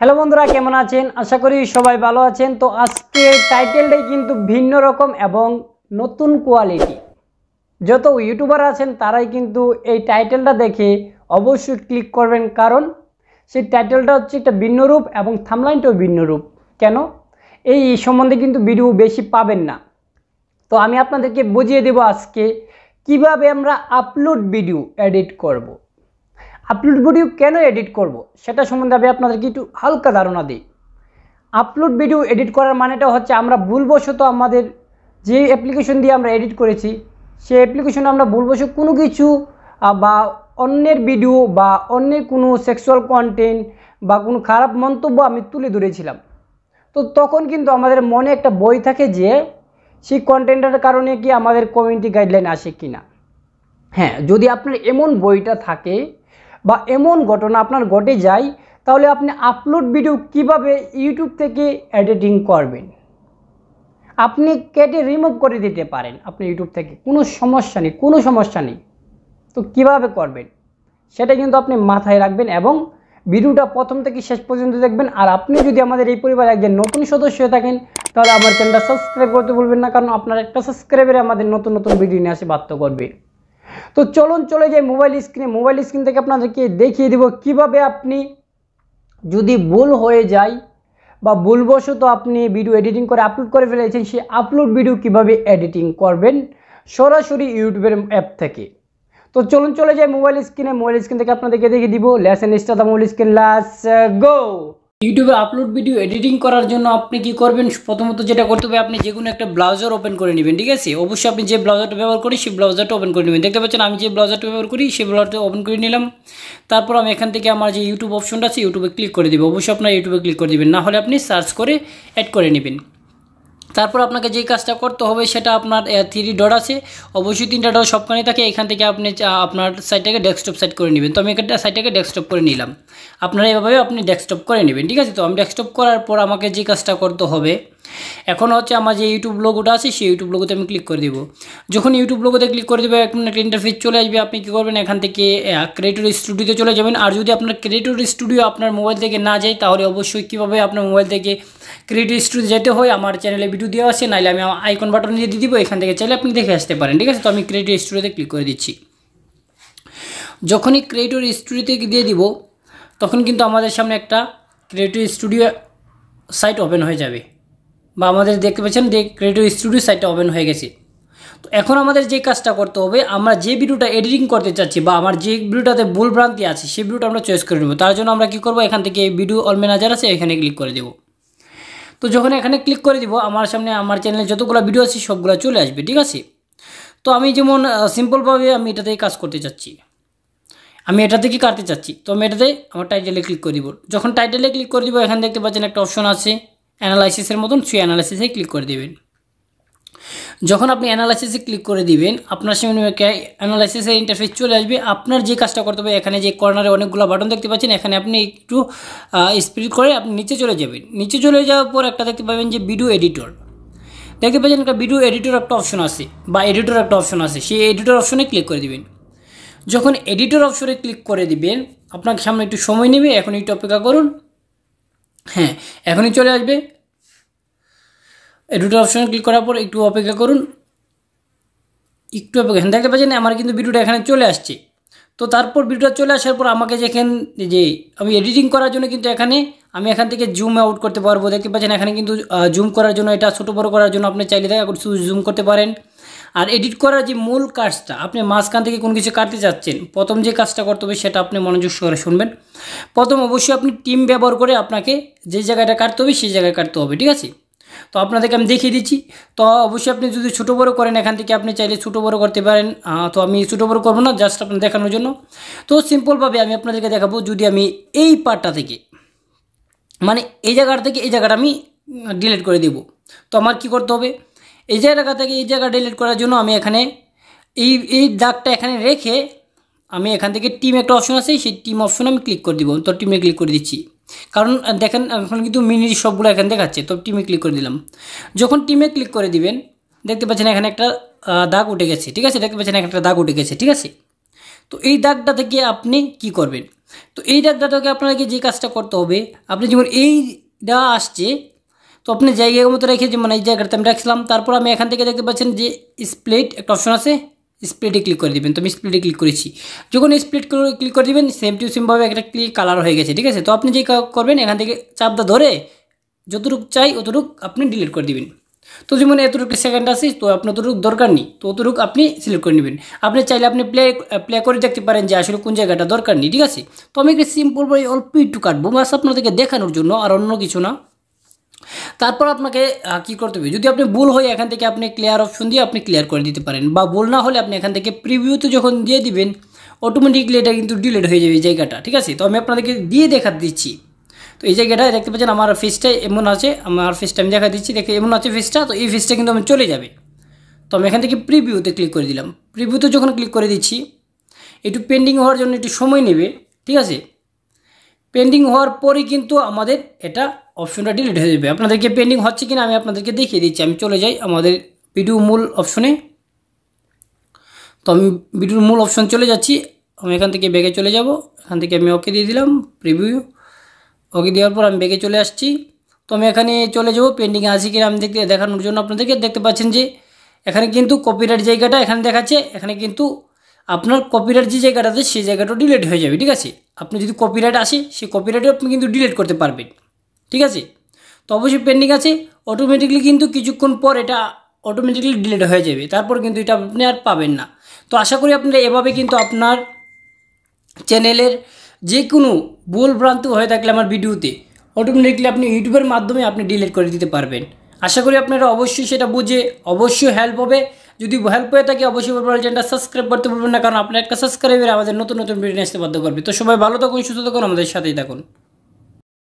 Hello বন্ধুরা কেমন আছেন আশা করি সবাই ভালো আছেন তো আজকে টাইটেলটাই কিন্তু ভিন্ন রকম এবং নতুন কোয়ালিটি যত ইউটিউবার আছেন তারাই কিন্তু এই টাইটেলটা দেখে অবশ্যই ক্লিক করবেন কারণ সেই টাইটেলটা হচ্ছে একটা ভিন্ন রূপ এবং থামলাইনটাও ভিন্ন রূপ কেন এই সম্বন্ধে কিন্তু ভিডিও বেশি পাবেন না তো আমি আপনাদেরকে বুঝিয়ে দেব আজকে কিভাবে আমরা আপলোড ভিডিও এডিট করবো আপলোড ভিডিও কেন এডিট করব। সেটা সম্বন্ধে আমি আপনাদেরকে একটু হালকা ধারণা দিই আপলোড ভিডিও এডিট করার মানেটা হচ্ছে আমরা ভুলবশত আমাদের যে অ্যাপ্লিকেশন দিয়ে আমরা এডিট করেছি সে অ্যাপ্লিকেশনে আমরা ভুলবশত কোনো কিছু বা অন্যের ভিডিও বা অন্যের কোনো সেক্সুয়াল কন্টেন্ট বা কোনো খারাপ মন্তব্য আমি তুলে ধরেছিলাম তো তখন কিন্তু আমাদের মনে একটা বই থাকে যে সেই কন্টেন্টের কারণে কি আমাদের কমিউনিটি গাইডলাইন আসে কি না হ্যাঁ যদি আপনার এমন বইটা থাকে বা এমন ঘটনা আপনার ঘটে যায় তাহলে আপনি আপলোড ভিডিও কিভাবে ইউটিউব থেকে এডিটিং করবেন আপনি কেটে রিমুভ করে দিতে পারেন আপনি ইউটিউব থেকে কোনো সমস্যা নেই কোনো সমস্যা নেই তো কিভাবে করবেন সেটা কিন্তু আপনি মাথায় রাখবেন এবং ভিডিওটা প্রথম থেকে শেষ পর্যন্ত দেখবেন আর আপনি যদি আমাদের এই পরিবারে একজন নতুন সদস্য হয়ে থাকেন তাহলে আমার চ্যানেলটা সাবস্ক্রাইব করতে ভুলবেন না কারণ আপনার একটা সাবস্ক্রাইবারে আমাদের নতুন নতুন ভিডিও নিয়ে আসে বাধ্য করবে তো চলুন চলে যাই মোবাইল স্ক্রিনে মোবাইল স্ক্রিন থেকে আপনাদেরকে দেখিয়ে দেব কিভাবে আপনি যদি ভুল হয়ে যায় বা ভুলবশত আপনি ভিডিও এডিটিং করে আপলোড করে ফেলেছেন সেই আপলোড ভিডিও কিভাবে এডিটিং করবেন সরাসরি ইউটিউবের অ্যাপ থেকে তো চলুন চলে যাই মোবাইল স্ক্রিনে মোবাইল স্ক্রিন থেকে আপনাদেরকে দেখিয়ে দিব লেসেন স্টার মোবাইল স্ক্রিন লাস গো ইউটিউবে আপলোড ভিডিও এডিটিং করার জন্য আপনি কি করবেন প্রথমত যেটা করতে হবে আপনি যে কোনো একটা ব্লাউজার ওপেন করে নেবেন ঠিক আছে অবশ্যই আপনি যে ব্লাউজারটা ব্যবহার করি সেই ব্লাউজারটা ওপেন করে নেবেন দেখতে পাচ্ছেন আমি যে ব্লাউজারটা ব্যবহার করি সেই ব্লাউজারটা ওপেন করে নিলাম তারপর আমি এখান থেকে আমার যে ইউটিউব অপশনটা আছে ইউটিউবে ক্লিক করে দেবে অবশ্যই আপনার ইউটিউবে ক্লিক করে দেবেন না হলে আপনি সার্চ করে অ্যাড করে নেবেন তারপর আপনাকে যে কাজটা করতে হবে সেটা আপনার থ্রি ডট আছে অবশ্যই তিনটা ডট সবখানে থাকে এখান থেকে আপনি আপনার সাইটটাকে ডেস্কটপ সাইট করে নেবেন তো আমি এখানটা সাইটটাকে ডেস্কটপ করে নিলাম আপনারা এভাবে আপনি ডেস্কটপ করে নেবেন ঠিক আছে তো আমি ডেস্কটপ করার পর আমাকে যে কাজটা করতে হবে এখন হচ্ছে আমার যে ইউটিউব লোগোটা আছে সেই ইউটিউব লোগোতে আমি ক্লিক করে দেবো যখন ইউটিউব লোগোতে ক্লিক করে দেবে এখন একটা ইন্টারফেস চলে আসবে আপনি কী করবেন এখান থেকে ক্রিয়েটর স্টুডিওতে চলে যাবেন আর যদি আপনার ক্রিয়েটর স্টুডিও আপনার মোবাইল থেকে না যায় তাহলে অবশ্যই কীভাবে আপনার মোবাইল থেকে ক্রিয়েটর স্টুডিও যেতে হয় আমার চ্যানেলে ভিডিও দেওয়া আছে নাহলে আমি আইকন বাটন দিয়ে দিব এখান থেকে চাইলে আপনি দেখে আসতে পারেন ঠিক আছে তো আমি ক্রিয়েটর স্টুডিওতে ক্লিক করে দিচ্ছি যখনই ক্রিয়েটর স্টুডিওতে দিয়ে দিব তখন কিন্তু আমাদের সামনে একটা ক্রিয়েটর স্টুডিও সাইট ওপেন হয়ে যাবে বা আমাদের দেখতে পাচ্ছেন যে ক্রিয়েটিভ স্টুডিও সাইটটা ওপেন হয়ে গেছে তো এখন আমাদের যে কাজটা করতে হবে আমরা যে ভিডিওটা এডিটিং করতে চাচ্ছি বা আমার যে ভিডিওটাতে ভুল ভ্রান্তি আছে সেই ভিডিওটা আমরা চয়েস করে নেব তার জন্য আমরা কী করবো এখান থেকে ভিডিও অল ম্যানেজার আছে এখানে ক্লিক করে দেবো তো যখন এখানে ক্লিক করে দিব আমার সামনে আমার চ্যানেলে যতগুলো ভিডিও আছে সবগুলো চলে আসবে ঠিক আছে তো আমি যেমন সিম্পলভাবে আমি এটাতে কাজ করতে চাচ্ছি আমি এটা থেকে কাটতে চাচ্ছি তো আমি এটাতে আমার টাইটেলে ক্লিক করে দিব যখন টাইটেলে ক্লিক করে দিব এখানে দেখতে পাচ্ছেন একটা অপশন আছে অ্যানালাইসিসের মতন থ্রি অ্যানালাইসিসে ক্লিক করে দেবেন যখন আপনি অ্যানালাইসিসে ক্লিক করে দিবেন আপনার সামনে অ্যানালাইসিসের ইন্টারফেস চলে আসবে আপনার যে কাজটা করতে হবে এখানে যে কর্নারে অনেকগুলো বাটন দেখতে পাচ্ছেন এখানে আপনি একটু স্প্রিড করে আপনি নিচে চলে যাবেন নিচে চলে যাওয়ার পর একটা দেখতে পাবেন যে ভিডিও এডিটর দেখতে পাচ্ছেন একটা ভিডিও এডিটর একটা অপশন আছে বা এডিটর একটা অপশন আছে সেই এডিটর অপশনে ক্লিক করে দিবেন যখন এডিটর অপশনে ক্লিক করে দিবেন আপনার সামনে একটু সময় নেবে এখন একটু অপেক্ষা করুন হ্যাঁ এখনই চলে আসবে এই দুটো ক্লিক করার পর একটু অপেক্ষা করুন একটু অপেক্ষা হ্যাঁ, দেখতে পাচ্ছেন আমার কিন্তু ভিডিওটা এখানে চলে আসছে তো তারপর ভিডিওটা চলে আসার পর আমাকে যেখান যে আমি এডিটিং করার জন্য কিন্তু এখানে আমি এখান থেকে জুম আউট করতে পারবো দেখতে পাচ্ছেন এখানে কিন্তু জুম করার জন্য এটা ছোটো বড়ো করার জন্য আপনি চাইলে দেখা করছি জুম করতে পারেন আর এডিট করার যে মূল কাজটা আপনি মাঝখান থেকে কোনো কিছু কাটতে চাচ্ছেন প্রথম যে কাজটা করতে হবে সেটা আপনি মনোযোগ সহকারে শুনবেন প্রথম অবশ্যই আপনি টিম ব্যবহার করে আপনাকে যে জায়গাটা কাটতে হবে সেই জায়গায় কাটতে হবে ঠিক আছে তো আপনাদেরকে আমি দেখিয়ে দিচ্ছি তো অবশ্যই আপনি যদি ছোটো বড়ো করেন এখান থেকে আপনি চাইলে ছোটো বড়ো করতে পারেন তো আমি ছোটো বড়ো করবো না জাস্ট আপনার দেখানোর জন্য তো সিম্পলভাবে আমি আপনাদেরকে দেখাবো যদি আমি এই পার্টটা থেকে মানে এই জায়গাটা থেকে এই জায়গাটা আমি ডিলিট করে দেব তো আমার কি করতে হবে এই জায়গা থেকে এই জায়গা ডিলিট করার জন্য আমি এখানে এই এই দাগটা এখানে রেখে আমি এখান থেকে টিম একটা অপশন আছে সেই টিম অপশনে আমি ক্লিক করে দিব তো টিমে ক্লিক করে দিচ্ছি কারণ দেখেন এখন কিন্তু মিনির সবগুলো এখানে দেখাচ্ছে তো টিমে ক্লিক করে দিলাম যখন টিমে ক্লিক করে দিবেন দেখতে পাচ্ছেন এখানে একটা দাগ উঠে গেছে ঠিক আছে দেখতে পাচ্ছেন একটা দাগ উঠে গেছে ঠিক আছে তো এই দাগটা থেকে আপনি কি করবেন তো এই দাগটা থেকে আপনাকে যে কাজটা করতে হবে আপনি যেমন এইটা আসছে তো আপনি জায়গা মতো রেখে যে মানে এই জায়গাটাতে আমি রাখছিলাম তারপর আমি এখান থেকে দেখতে পাচ্ছেন যে স্প্লিট একটা অপশন আছে স্প্লিটে ক্লিক করে দেবেন তো আমি স্প্লিটে ক্লিক করেছি যখন স্প্লিট করে ক্লিক করে দেবেন সেম টু সেমভাবে একটা ক্লিক কালার হয়ে গেছে ঠিক আছে তো আপনি যে করবেন এখান থেকে চাপটা ধরে যতটুকু চাই অতটুক আপনি ডিলিট করে দেবেন তো যেমন এতটুকু সেকেন্ড আছে তো আপনার অতটুকু দরকার নেই তো অতটুকু আপনি সিলেক্ট করে নেবেন আপনি চাইলে আপনি প্লে প্লে করে দেখতে পারেন যে আসলে কোন জায়গাটা দরকার নেই ঠিক আছে তো আমি একটু সিম্পল অল্প একটু কাটবো বাস আপনাদেরকে দেখানোর জন্য আর অন্য কিছু না তারপর আপনাকে কি করতে হবে যদি আপনি ভুল হয় এখান থেকে আপনি ক্লিয়ার অপশন দিয়ে আপনি ক্লিয়ার করে দিতে পারেন বা ভুল না হলে আপনি এখান থেকে প্রিভিউতে যখন দিয়ে দিবেন অটোমেটিকলি এটা কিন্তু ডিলেট হয়ে যাবে এই জায়গাটা ঠিক আছে তো আমি আপনাদেরকে দিয়ে দেখা দিচ্ছি তো এই জায়গাটা দেখতে পাচ্ছেন আমার ফিসটা এমন আছে আমার ফিসটা আমি দেখা দিচ্ছি দেখে এমন আছে ফিসটা তো এই ফিসটা কিন্তু আমি চলে যাবে তো আমি এখান থেকে প্রিভিউতে ক্লিক করে দিলাম প্রিভিউতে যখন ক্লিক করে দিচ্ছি একটু পেন্ডিং হওয়ার জন্য একটু সময় নেবে ঠিক আছে পেন্ডিং হওয়ার পরই কিন্তু আমাদের এটা অপশনটা ডিলিট হয়ে যাবে আপনাদেরকে পেন্ডিং হচ্ছে কিনা আমি আপনাদেরকে দেখিয়ে দিচ্ছি আমি চলে যাই আমাদের ভিডিও মূল অপশনে তো আমি ভিডিওর মূল অপশন চলে যাচ্ছি আমি এখান থেকে ব্যাগে চলে যাব এখান থেকে আমি ওকে দিয়ে দিলাম প্রিভিউ ওকে দেওয়ার পর আমি ব্যাগে চলে আসছি তো আমি এখানে চলে যাবো পেন্ডিং আছে কিনা আমি দেখতে দেখানোর জন্য আপনাদেরকে দেখতে পাচ্ছেন যে এখানে কিন্তু কপিরাইট জায়গাটা এখানে দেখাচ্ছে এখানে কিন্তু আপনার কপিরাইট যে জায়গাটা আছে সেই জায়গাটাও ডিলিট হয়ে যাবে ঠিক আছে আপনি যদি কপিরাইট আসে সেই কপিরাইটও আপনি কিন্তু ডিলিট করতে পারবেন ঠিক আছে তো অবশ্যই পেন্ডিং আছে অটোমেটিকলি কিন্তু কিছুক্ষণ পর এটা অটোমেটিকলি ডিলিট হয়ে যাবে তারপর কিন্তু এটা আপনি আর পাবেন না তো আশা করি আপনারা এভাবে কিন্তু আপনার চ্যানেলের যে কোনো ভুল ভ্রান্ত হয়ে থাকলে আমার ভিডিওতে অটোমেটিকলি আপনি ইউটিউবের মাধ্যমে আপনি ডিলিট করে দিতে পারবেন আশা করি আপনারা অবশ্যই সেটা বুঝে অবশ্যই হেল্প হবে যদি হেল্প হয়ে থাকে অবশ্যই আপনার চ্যানেলটা সাবস্ক্রাইব করতে পারবেন না কারণ আপনার একটা সাবস্ক্রাইবের আমাদের নতুন নতুন ভিডিও আসতে বাধ্য করবে তো সবাই ভালো থাকুন সুস্থ থাকুন আমাদের সাথেই থাকুন